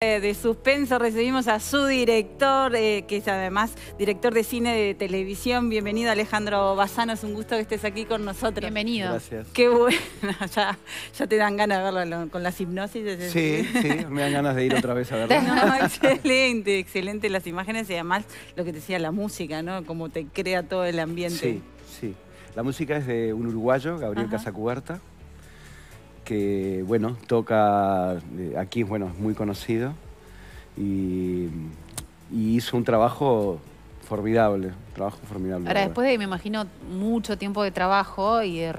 De suspenso recibimos a su director, eh, que es además director de cine de televisión. Bienvenido Alejandro Bazano, es un gusto que estés aquí con nosotros. Bienvenido. Gracias. Qué bueno, ya, te dan ganas de verlo con las hipnosis. Sí, sí, me dan ganas de ir otra vez a verlo. excelente, excelente las imágenes y además lo que te decía, la música, ¿no? Cómo te crea todo el ambiente. Sí, sí. La música es de un uruguayo, Gabriel Casacuberta que, bueno, toca, eh, aquí, bueno, es muy conocido y, hizo un trabajo formidable, trabajo formidable. Ahora, después de, me imagino, mucho tiempo de trabajo y de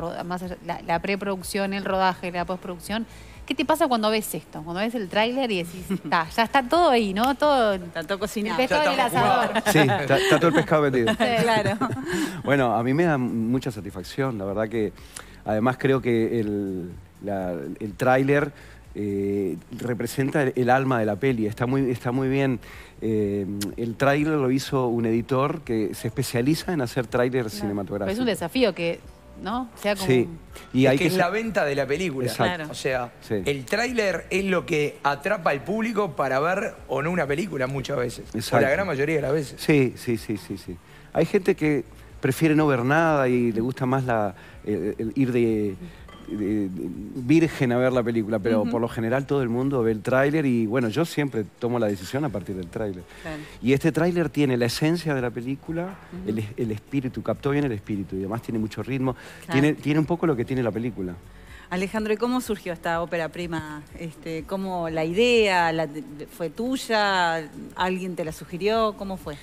la, preproducción, el rodaje, la postproducción, ¿qué te pasa cuando ves esto? Cuando ves el tráiler y decís, está, ya está todo ahí, ¿no? Todo, cocinado. El pescado el asador. Sí, está, todo el pescado vendido. claro. bueno, a mí me da mucha satisfacción, la verdad que, además creo que el el tráiler eh, representa el alma de la peli, está muy, está muy bien. Eh, el tráiler lo hizo un editor que se especializa en hacer tráiler cinematográficos. es un desafío que ¿no? Sea como... que, es la venta de la película. O sea, el tráiler es lo que atrapa al público para ver o no una película muchas veces. la gran mayoría de las veces. Sí, sí, sí, sí, sí. Hay gente que prefiere no ver nada y le gusta más la, ir de virgen a ver la película, pero por lo general todo el mundo ve el tráiler y bueno, yo siempre tomo la decisión a partir del tráiler. Y este tráiler tiene la esencia de la película, el, espíritu, captó bien el espíritu y además tiene mucho ritmo, tiene, tiene un poco lo que tiene la película. Alejandro, ¿y cómo surgió esta ópera prima? Este, ¿Cómo la idea fue tuya? ¿Alguien te la sugirió? ¿Cómo fue?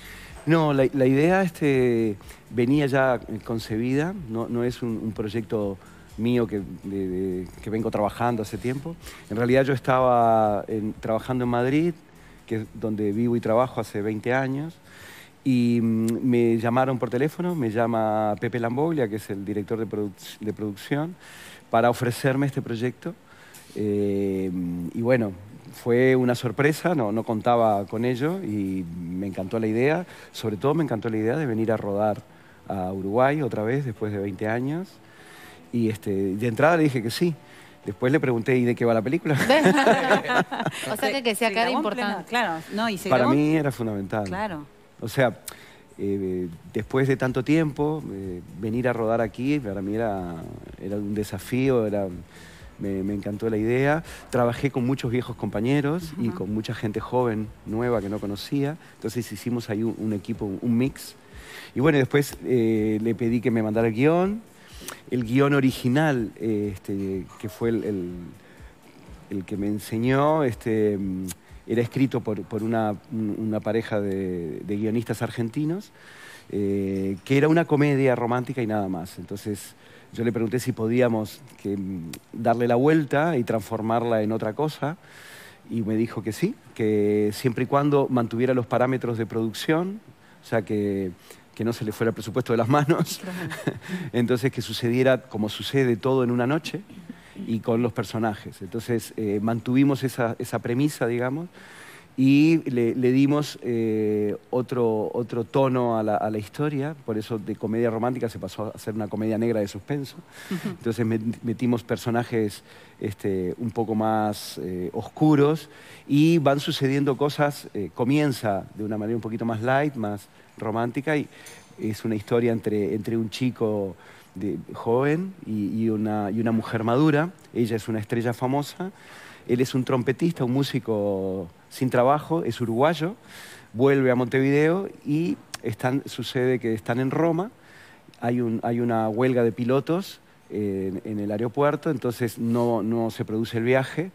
No, la, idea este, venía ya concebida, no, no es un proyecto mío que, vengo trabajando hace tiempo. En realidad yo estaba trabajando en Madrid, que es donde vivo y trabajo hace 20 años, y mm, me llamaron por teléfono, me llama Pepe Lamboglia, que es el director de, producción, para ofrecerme este proyecto. Eh, y bueno, fue una sorpresa, no, no contaba con ello y me encantó la idea, sobre todo me encantó la idea de venir a rodar a Uruguay otra vez después de 20 años. Y este, de entrada le dije que sí. Después le pregunté, ¿y de qué va la película? o sea, que, que sea importante. Para mí era fundamental. Claro. O sea, eh, después de tanto tiempo, eh, venir a rodar aquí, para mí era, era un desafío, me, encantó la idea. Trabajé con muchos viejos compañeros y con mucha gente joven, nueva, que no conocía. Entonces hicimos ahí un, equipo, un, mix. Y bueno, después eh, le pedí que me mandara el guión el guión original, eh, este, que fue el, que me enseñó, este, mm, era escrito por, una, pareja de, guionistas argentinos, eh, que era una comedia romántica y nada más. Entonces yo le pregunté si podíamos mm, darle la vuelta y transformarla en otra cosa. Y me dijo que sí, que siempre y cuando mantuviera los parámetros de producción, o sea que que no se le fuera el presupuesto de las manos, entonces que sucediera como sucede todo en una noche y con los personajes. Entonces eh, mantuvimos esa, premisa, digamos, y le, dimos eh, otro, tono a la, historia, por eso de comedia romántica se pasó a ser una comedia negra de suspenso. Entonces metimos personajes este, un poco más eh, oscuros y van sucediendo cosas, comienza de una manera un poquito más light, más romántica y es una historia entre, entre un chico de, joven y, una, y una mujer madura. Ella es una estrella famosa. Él es un trompetista, un músico sin trabajo, es uruguayo, vuelve a Montevideo y están, sucede que están en Roma, hay, un, hay una huelga de pilotos en, el aeropuerto, entonces no, no, se produce el viaje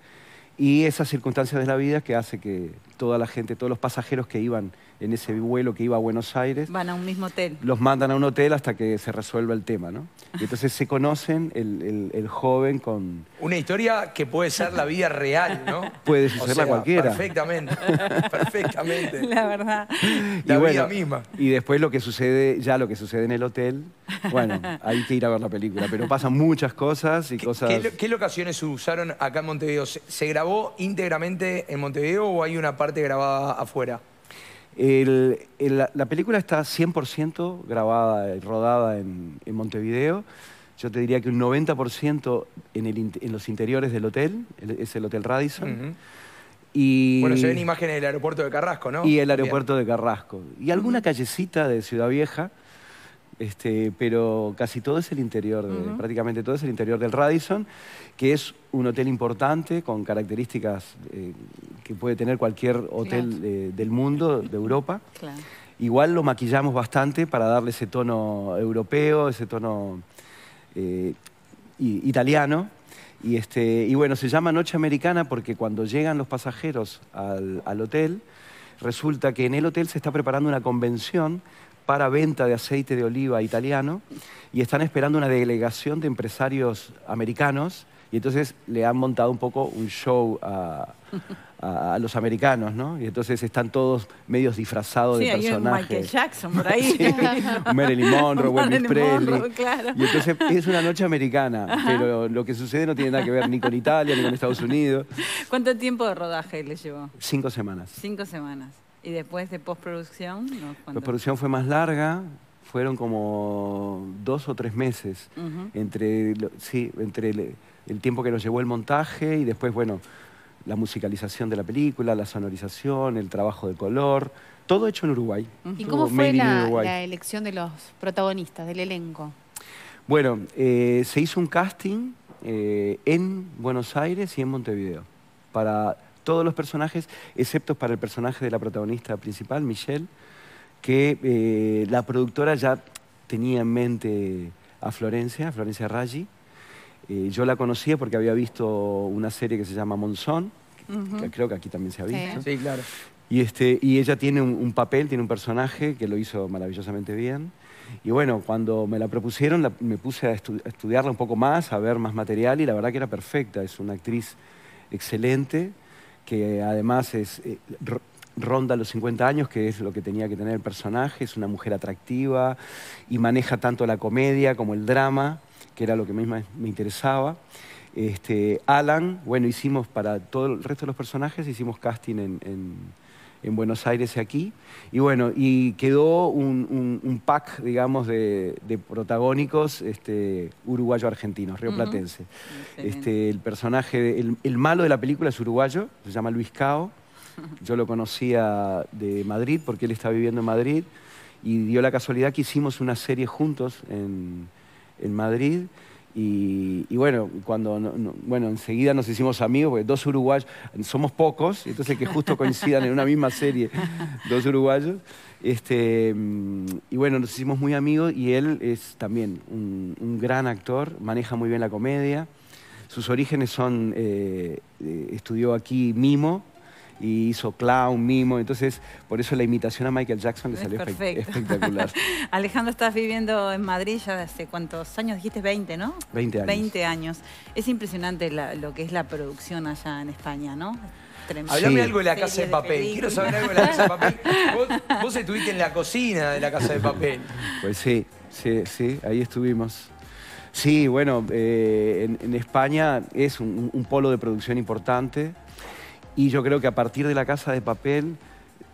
y esas circunstancias de la vida que hace que toda la gente, todos los pasajeros que iban en ese vuelo que iba a Buenos Aires. Van a un mismo hotel. Los mandan a un hotel hasta que se resuelva el tema, ¿no? Ah. Y entonces se conocen el, joven con... Una historia que puede ser la vida real, ¿no? Puede ser o cualquiera. Perfectamente, perfectamente. La verdad. la vida misma. Y después lo que sucede, ya lo que sucede en el hotel, bueno, hay que ir a ver la película, pero pasan muchas cosas y cosas... ¿qué, ¿Qué locaciones usaron acá en Montevideo? ¿Se grabó íntegramente en Montevideo o hay una parte grabada afuera? la película está 100% grabada y rodada en, Montevideo. Yo te diría que un 90% en, el, en, los interiores del hotel, es el Hotel Radisson. y, bueno, se ven imágenes del aeropuerto de Carrasco, ¿no? Y el aeropuerto de Carrasco. Y alguna callecita de Ciudad Vieja este, pero casi todo es el interior, prácticamente todo es el interior del Radisson, que es un hotel importante con características eh, que puede tener cualquier hotel del mundo, de Europa. Igual lo maquillamos bastante para darle ese tono europeo, ese tono eh, italiano. Este, y, bueno, se llama Noche Americana porque cuando llegan los pasajeros al hotel, resulta que en el hotel se está preparando una convención para venta de aceite de oliva italiano y están esperando una delegación de empresarios americanos y entonces le han montado un poco un show a, a, los americanos, ¿no? Y entonces están todos medios disfrazados de personajes. Hay Michael Jackson por ahí. Marilyn Monroe, Wendy Presley. Y entonces es una noche americana, pero lo que sucede no tiene nada que ver ni con Italia ni con Estados Unidos. ¿Cuánto tiempo de rodaje le llevó? Cinco semanas. Cinco semanas. ¿Y después de postproducción? No, la producción fue más larga, fueron como dos o tres meses entre, entre el, tiempo que nos llevó el montaje y después, bueno, la musicalización de la película, la sonorización, el trabajo de color, todo hecho en Uruguay. ¿Y cómo fue la, elección de los protagonistas, del elenco? Bueno, eh, se hizo un casting eh, en Buenos Aires y en Montevideo para todos los personajes, excepto para el personaje de la protagonista principal, Michelle, que eh, la productora ya tenía en mente a Florencia, a Florencia Raggi. Eh, yo la conocía porque había visto una serie que se llama Monzón, que creo que aquí también se ha visto. Sí, claro. Y, este, y ella tiene un, papel, tiene un personaje que lo hizo maravillosamente bien. Y bueno, cuando me la propusieron, me puse a, estudiarla un poco más, a ver más material, y la verdad que era perfecta. Es una actriz excelente, que además es, eh, ronda los 50 años, que es lo que tenía que tener el personaje, es una mujer atractiva y maneja tanto la comedia como el drama, que era lo que mí me interesaba. Este, Alan, bueno, hicimos para todo el resto de los personajes, hicimos casting en en Buenos Aires y aquí. Y bueno, y quedó un, pack, digamos, de, protagónicos este, uruguayo-argentinos, rioplatense. platense este, el personaje, el, malo de la película es uruguayo, se llama Luis Cao. Yo lo conocía de Madrid porque él está viviendo en Madrid y dio la casualidad que hicimos una serie juntos en, en Madrid y, bueno, cuando enseguida nos hicimos amigos, porque dos uruguayos, somos pocos, entonces que justo coincidan en una misma serie, dos uruguayos. Este, y bueno, nos hicimos muy amigos y él es también un, gran actor, maneja muy bien la comedia. Sus orígenes son, eh, eh, estudió aquí Mimo, y hizo clown, mimo. Entonces, por eso la imitación a Michael Jackson le salió espectacular. Alejandro, estás viviendo en Madrid ya hace cuántos años, dijiste 20, ¿no? 20 años. 20 años. Es impresionante lo que es la producción allá en España, ¿no? Hablame algo de la casa de, papel. Quiero saber algo de la casa de papel. Vos, estuviste en la cocina de la casa de papel. Pues sí, sí, sí, ahí estuvimos. Sí, bueno, eh, en, España es un, un, polo de producción importante. Y yo creo que a partir de la casa de papel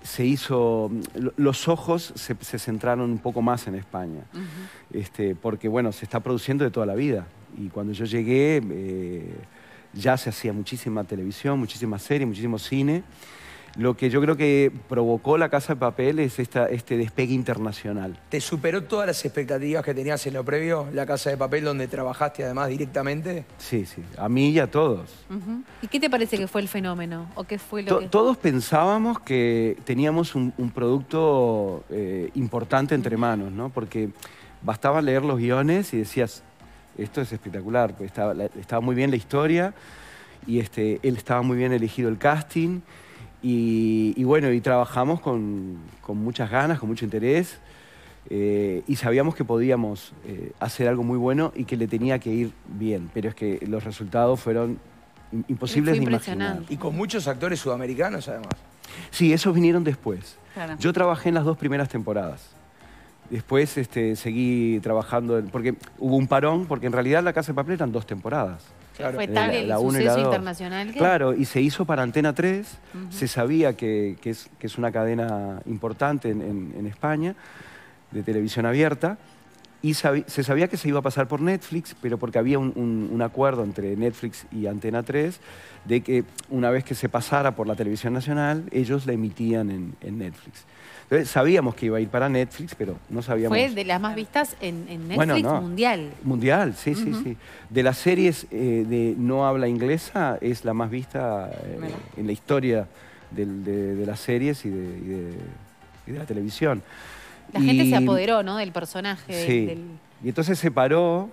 se hizo, los ojos se, centraron un poco más en España, este, porque bueno, se está produciendo de toda la vida. Y cuando yo llegué eh, ya se hacía muchísima televisión, muchísima serie, muchísimo cine lo que yo creo que provocó la Casa de Papel es este despegue internacional. ¿Te superó todas las expectativas que tenías en lo previo, la Casa de Papel, donde trabajaste además directamente? Sí, sí, a mí y a todos. ¿Y qué te parece que fue el fenómeno? ¿O qué fue lo Todos pensábamos que teníamos un, producto eh, importante entre manos, ¿no? Porque bastaba leer los guiones y decías, esto es espectacular, estaba, estaba muy bien la historia y este, él estaba muy bien elegido el casting. Y, bueno, y trabajamos con, muchas ganas, con mucho interés, eh, y sabíamos que podíamos eh, hacer algo muy bueno y que le tenía que ir bien, pero es que los resultados fueron imposibles de imaginar. Y con muchos actores sudamericanos además. Sí, esos vinieron después. Yo trabajé en las dos primeras temporadas. Después este, seguí trabajando, porque hubo un parón, porque en realidad La Casa de Papel eran dos temporadas. Fue tal el internacional. Que... Claro, y se hizo para Antena 3, se sabía que, es, una cadena importante en España, de televisión abierta, y se sabía que se iba a pasar por Netflix, pero porque había un, acuerdo entre Netflix y Antena 3 de que una vez que se pasara por la televisión nacional, ellos la emitían en, Netflix. Entonces, sabíamos que iba a ir para Netflix, pero no sabíamos. Fue de las más vistas en, Netflix mundial. Mundial, sí, sí, sí. De las series eh, de no habla inglesa, es la más vista eh, en la historia de, las series y de la televisión. La gente se apoderó, ¿no? Del personaje. Sí. Y entonces se paró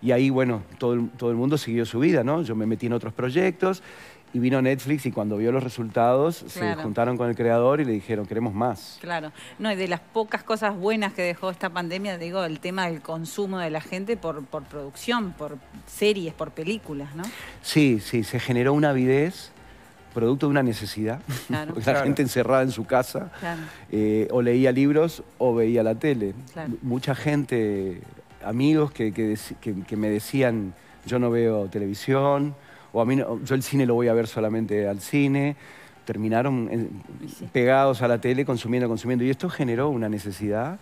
y ahí, bueno, todo, el mundo siguió su vida, ¿no? Yo me metí en otros proyectos y vino Netflix y cuando vio los resultados se juntaron con el creador y le dijeron, queremos más. Claro. No, y de las pocas cosas buenas que dejó esta pandemia, digo, el tema del consumo de la gente por, por producción, por series, por películas, ¿no? Sí, sí, se generó una avidez producto de una necesidad, la gente encerrada en su casa, eh, o leía libros o veía la tele. Mucha gente, amigos que, me decían, yo no veo televisión, o mí yo el cine lo voy a ver solamente al cine, terminaron pegados a la tele, consumiendo, consumiendo, y esto generó una necesidad.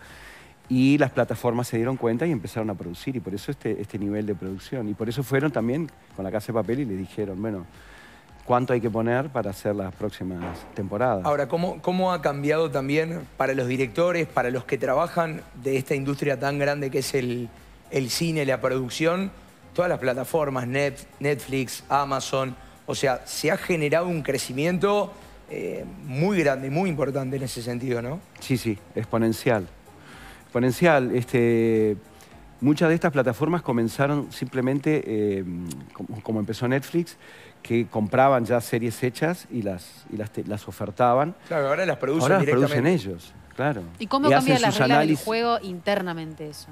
Y las plataformas se dieron cuenta y empezaron a producir, y por eso este, este nivel de producción. Y por eso fueron también con la Casa de Papel y le dijeron, bueno, cuánto hay que poner para hacer las próximas temporadas. Ahora, ¿cómo, ¿cómo ha cambiado también para los directores, para los que trabajan de esta industria tan grande que es el, cine, la producción, todas las plataformas, Netflix, Amazon? O sea, se ha generado un crecimiento eh, muy grande, muy importante en ese sentido, ¿no? Sí, sí, exponencial. Exponencial, este Muchas de estas plataformas comenzaron simplemente, eh, como, empezó Netflix, que compraban ya series hechas y las, las, ofertaban. Claro, ahora las producen producen ellos, claro. ¿Y cómo cambia la regla del juego internamente eso?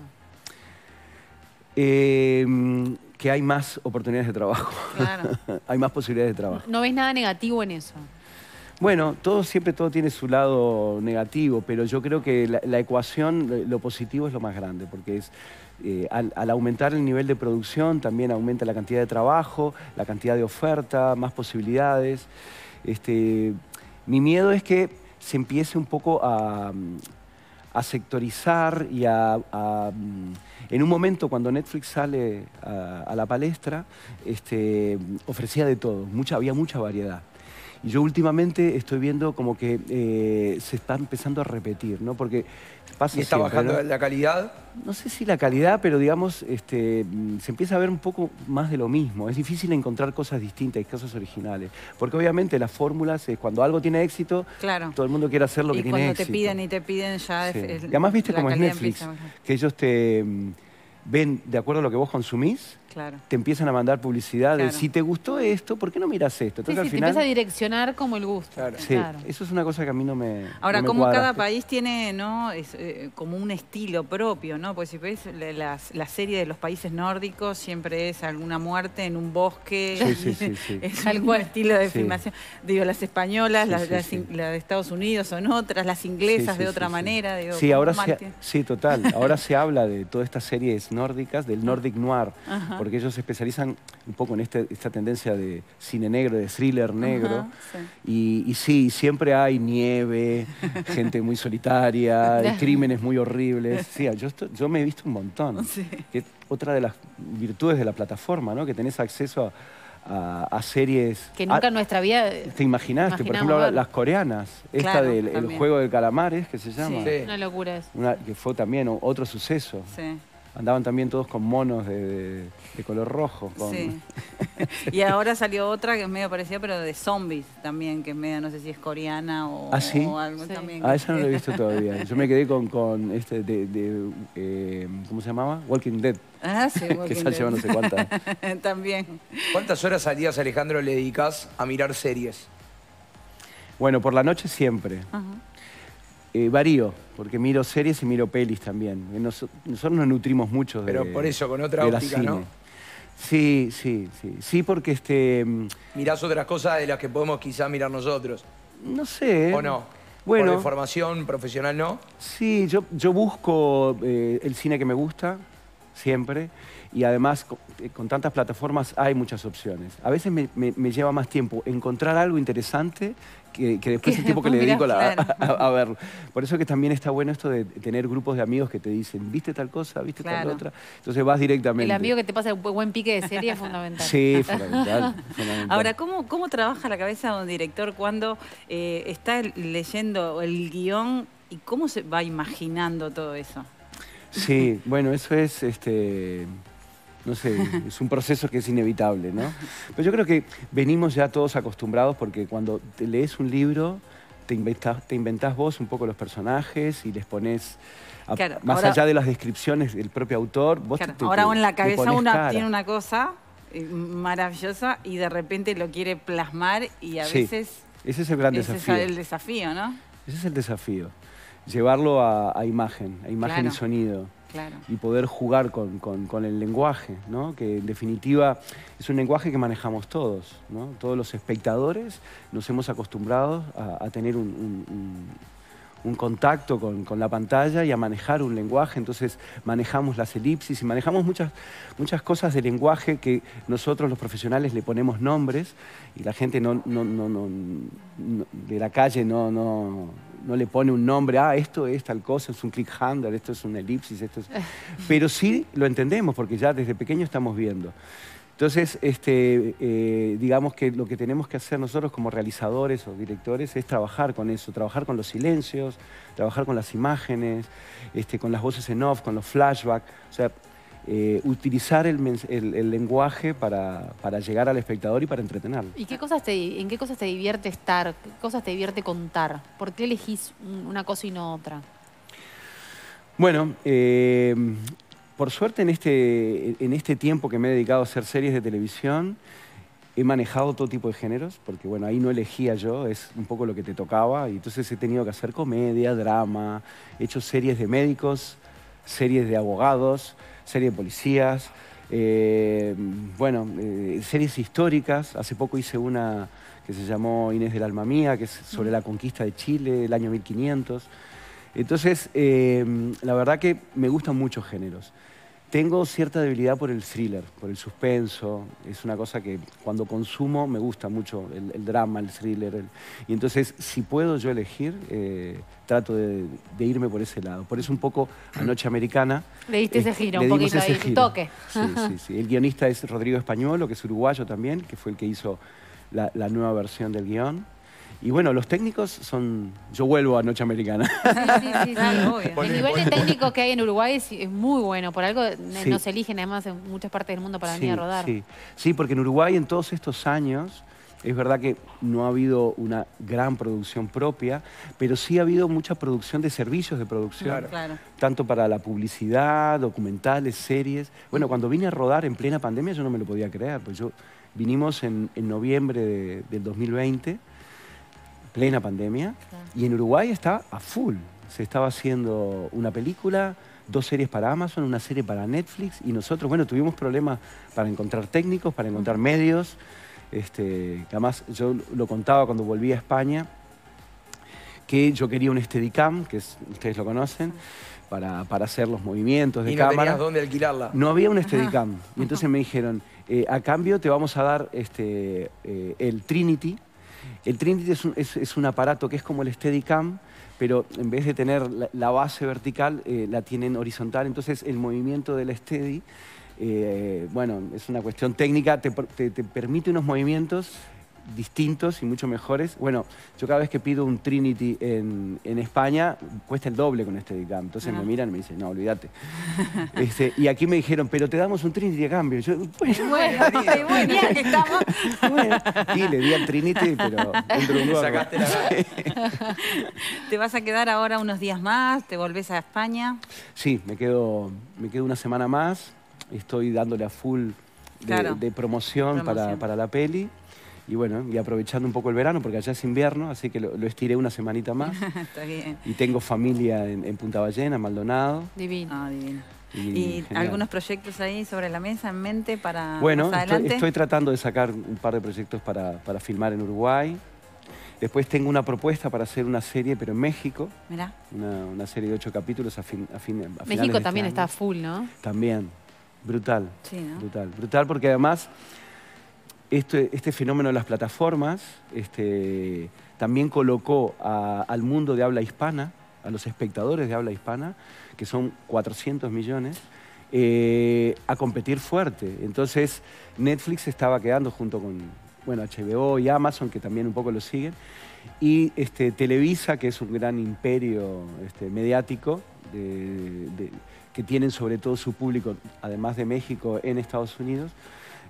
Em, que hay más oportunidades de trabajo. Claro. hay más posibilidades de trabajo. ¿No ves nada negativo en eso? Bueno, todo siempre todo tiene su lado negativo, pero yo creo que la, ecuación, lo, positivo es lo más grande, porque es eh, al, aumentar el nivel de producción también aumenta la cantidad de trabajo, la cantidad de oferta, más posibilidades. Este, mi miedo es que se empiece un poco a, mm, sectorizar y a, mm, En un momento cuando Netflix sale a, la palestra, este, ofrecía de todo, había mucha variedad. Y yo últimamente estoy viendo como que eh, se está empezando a repetir, ¿no? Porque pasa ¿Y está bajando la calidad? No sé si la calidad, pero digamos, este, mm, se empieza a ver un poco más de lo mismo. Es difícil encontrar cosas distintas y cosas originales. Porque obviamente las fórmulas, es cuando algo tiene éxito, todo el mundo quiere hacer lo que tiene éxito. Y cuando te piden y te piden ya... Es, y además viste como es Netflix, que ellos te mm, ven de acuerdo a lo que vos consumís, te empiezan a mandar publicidad si te gustó esto, ¿por qué no miras esto? Entonces, final... te empieza a direccionar como el gusto. Claro. eso es una cosa que a mí no me Ahora, como cada país tiene ¿no? Es, eh, como un estilo propio, ¿no? Porque si ves la, serie de los países nórdicos, siempre es alguna muerte en un bosque, es algún estilo de filmación. Digo, las españolas, las, de Estados Unidos son otras, las inglesas de otra manera. Digo, sí, ahora sí, total. Ahora se habla de toda esta serie nórdicas, del Nordic Noir, porque ellos se especializan un poco en este, esta tendencia de cine negro, de thriller negro. Y, y, sí, siempre hay nieve, gente muy solitaria, crímenes muy horribles. Sí, yo, yo me he visto un montón. Que otra de las virtudes de la plataforma, ¿no? que tenés acceso a series... Que nunca en nuestra vida... Eh, Te imaginaste, por ejemplo, las coreanas, esta del juego de calamares, que se llama. Una locura que fue también otro suceso. Andaban también todos con monos de, color rojo. Sí. y ahora salió otra que es medio parecida, pero de zombies también, que es medio, no sé si es coreana o, ¿Ah, algo también. Ah, esa no la he visto todavía. Yo me quedé con, con este de, eh, ¿cómo se llamaba? Walking Dead. Ah, sí, Walking Que sale no sé cuántas. también. ¿Cuántas horas al día, Alejandro, le dedicas a mirar series? Bueno, por la noche siempre. Ajá. Eh, varío, porque miro series y miro pelis también. Eh, nosotros nos nutrimos mucho de Pero por eso, con otra óptica, ¿no? Sí, sí, sí. Sí, porque este... Mm, Mirás otras cosas de las que podemos quizás mirar nosotros. No sé. ¿O no? Bueno. ¿Por formación profesional no? Sí, yo, yo busco eh, el cine que me gusta, siempre. Y además, eh, con, tantas plataformas hay muchas opciones. A veces me, lleva más tiempo encontrar algo interesante que, después el tiempo que le dedico a, verlo. Por eso que también está bueno esto de tener grupos de amigos que te dicen, viste tal cosa, viste tal otra. Entonces vas directamente. El amigo que te pasa un buen pique de serie es fundamental. Sí, fundamental, Ahora, ¿cómo, trabaja la cabeza de un director cuando eh, está leyendo el guión y cómo se va imaginando todo eso? Sí, bueno, eso es, este, no sé, es un proceso que es inevitable, ¿no? Pero yo creo que venimos ya todos acostumbrados porque cuando te lees un libro, te inventás, te inventás vos un poco los personajes y les pones... más allá de las descripciones del propio autor, vos te, Ahora en la cabeza uno tiene una cosa eh, maravillosa y de repente lo quiere plasmar y a veces... Ese es el gran desafío. Ese es el desafío, ¿no? Ese es el desafío llevarlo a, imagen, a imagen y sonido. Y poder jugar con, el lenguaje, ¿no? que en definitiva es un lenguaje que manejamos todos. ¿no? Todos los espectadores nos hemos acostumbrado a, tener un, contacto con, la pantalla y a manejar un lenguaje. Entonces manejamos las elipsis y manejamos muchas, muchas cosas de lenguaje que nosotros los profesionales le ponemos nombres y la gente no, de la calle no, no, no le pone un nombre, ah, esto es tal cosa, es un click handler, esto es una elipsis, esto es... Pero sí lo entendemos porque ya desde pequeño estamos viendo. Entonces, este, eh, digamos que lo que tenemos que hacer nosotros como realizadores o directores es trabajar con eso, trabajar con los silencios, trabajar con las imágenes, este, con las voces en off, con los flashbacks. O sea, eh, utilizar el, lenguaje para, llegar al espectador y para entretenerlo. ¿Y qué cosas en qué cosas te divierte estar? ¿Qué cosas te divierte contar? ¿Por qué elegís una cosa y no otra? Bueno, eh, por suerte en este, en este tiempo que me he dedicado a hacer series de televisión, he manejado todo tipo de géneros, porque bueno, ahí no elegía yo, es un poco lo que te tocaba, y entonces he tenido que hacer comedia, drama, he hecho series de médicos, series de abogados, serie de policías, eh, bueno, eh, series históricas. Hace poco hice una que se llamó Inés del Alma Mía, que es sobre la conquista de Chile, el año 1500. Entonces, eh, la verdad que me gustan muchos géneros. Tengo cierta debilidad por el thriller, por el suspenso. Es una cosa que cuando consumo me gusta mucho, el, drama, el thriller. Y entonces, si puedo yo elegir, eh, trato de, irme por ese lado. Por eso un poco Anoche Americana. Le diste ese giro, un poquito ahí, toque. Sí, sí, sí. El guionista es Rodrigo Españolo, que es uruguayo también, que fue el que hizo la, la nueva versión del guión. Y bueno, los técnicos son... Yo vuelvo a Noche Americana. Sí, sí, El nivel de técnico que hay en Uruguay es, muy bueno. Por algo nos eligen además en muchas partes del mundo para venir a rodar. Sí. sí, porque en Uruguay en todos estos años... Es verdad que no ha habido una gran producción propia, pero sí ha habido mucha producción de servicios de producción, tanto para la publicidad, documentales, series. Bueno, cuando vine a rodar en plena pandemia yo no me lo podía creer, pues yo vinimos en, noviembre del 2020 plena pandemia. Y en Uruguay está a full. Se estaba haciendo una película, dos series para Amazon, una serie para Netflix. Y nosotros, bueno, tuvimos problemas para encontrar técnicos, para encontrar medios. Este, además, yo lo contaba cuando volví a España, que yo quería un Steadicam, que ustedes lo conocen. Para, hacer los movimientos de ¿Y no dónde alquilarla? No había un Steadicam. Y entonces me dijeron, eh, a cambio te vamos a dar este, eh, el Trinity, el Trinity es un, aparato que es como el Steadicam, pero en vez de tener la, base vertical, eh, la tienen horizontal. Entonces, el movimiento del Steady, eh, bueno, es una cuestión técnica, te permite unos movimientos distintos y mucho mejores. Bueno, yo cada vez que pido un Trinity en, España, cuesta el doble con este DICAM. Entonces me ah. miran y me dicen, no, olvídate. Este, y aquí me dijeron, pero te damos un Trinity a cambio. Yo, bueno, bueno, Y le di al Trinity, pero ¿Te vas a quedar ahora unos días más? ¿Te volvés a España? Sí, me quedo, me quedo una semana más. Estoy dándole a full de, promoción, Para, para la peli. Y bueno, y aprovechando un poco el verano, porque allá es invierno, así que lo, estiré una semanita más. Está bien. Y tengo familia en, Punta Ballena, Maldonado. Divino. Ah, divino. ¿Y, algunos proyectos ahí sobre la mesa en mente para bueno, Estoy, tratando de sacar un par de proyectos para, filmar en Uruguay. Después tengo una propuesta para hacer una serie, pero en México. Mirá. Una, serie de ocho capítulos a, fin, a, fin, México este también está full, ¿no? También. Brutal. Sí, ¿no? Brutal. Brutal porque además este, este, fenómeno de las plataformas este, también colocó al mundo de habla hispana, a los espectadores de habla hispana, que son 400 millones, eh, a competir fuerte. Entonces Netflix estaba quedando junto con HBO y Amazon, que también un poco lo siguen, y este, Televisa, que es un gran imperio mediático, que tienen sobre todo su público, además de México, en Estados Unidos.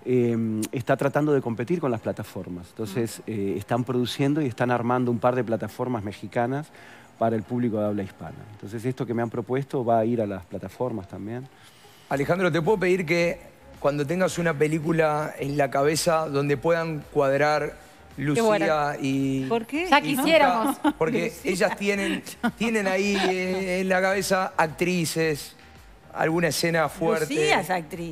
Em, está tratando de competir con las plataformas. Entonces, mm. eh, están produciendo y están armando un par de plataformas mexicanas para el público de habla hispana. Entonces, esto que me han propuesto va a ir a las plataformas también. Alejandro, ¿te puedo pedir que cuando tengas una película en la cabeza donde puedan cuadrar Lucía y... ¿Por qué? quisiéramos. porque ellas tienen, tienen ahí eh, en la cabeza actrices, alguna escena fuerte.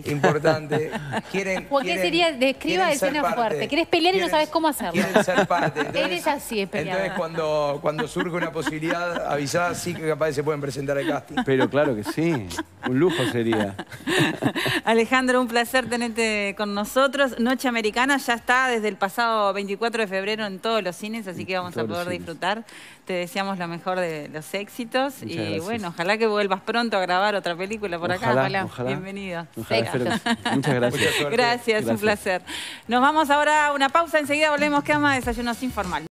Importante. Quieren, qué sería? Describa escena fuerte. Quieres pelear y no sabes cómo hacerlo. Quieren ser parte. Eres así, peleada. Entonces, cuando, cuando surge una posibilidad, avisada sí que capaz se pueden presentar al casting. Pero claro que sí. Un lujo sería. Alejandro, un placer tenerte con nosotros. Noche Americana ya está desde el pasado 24 de febrero en todos los cines, así que vamos a poder disfrutar. Te deseamos lo mejor de los éxitos y bueno, ojalá que vuelvas pronto a grabar otra película por acá. bienvenido muchas gracias. gracias. un placer. Nos vamos ahora a una pausa. Enseguida volvemos que ama Desayunos informales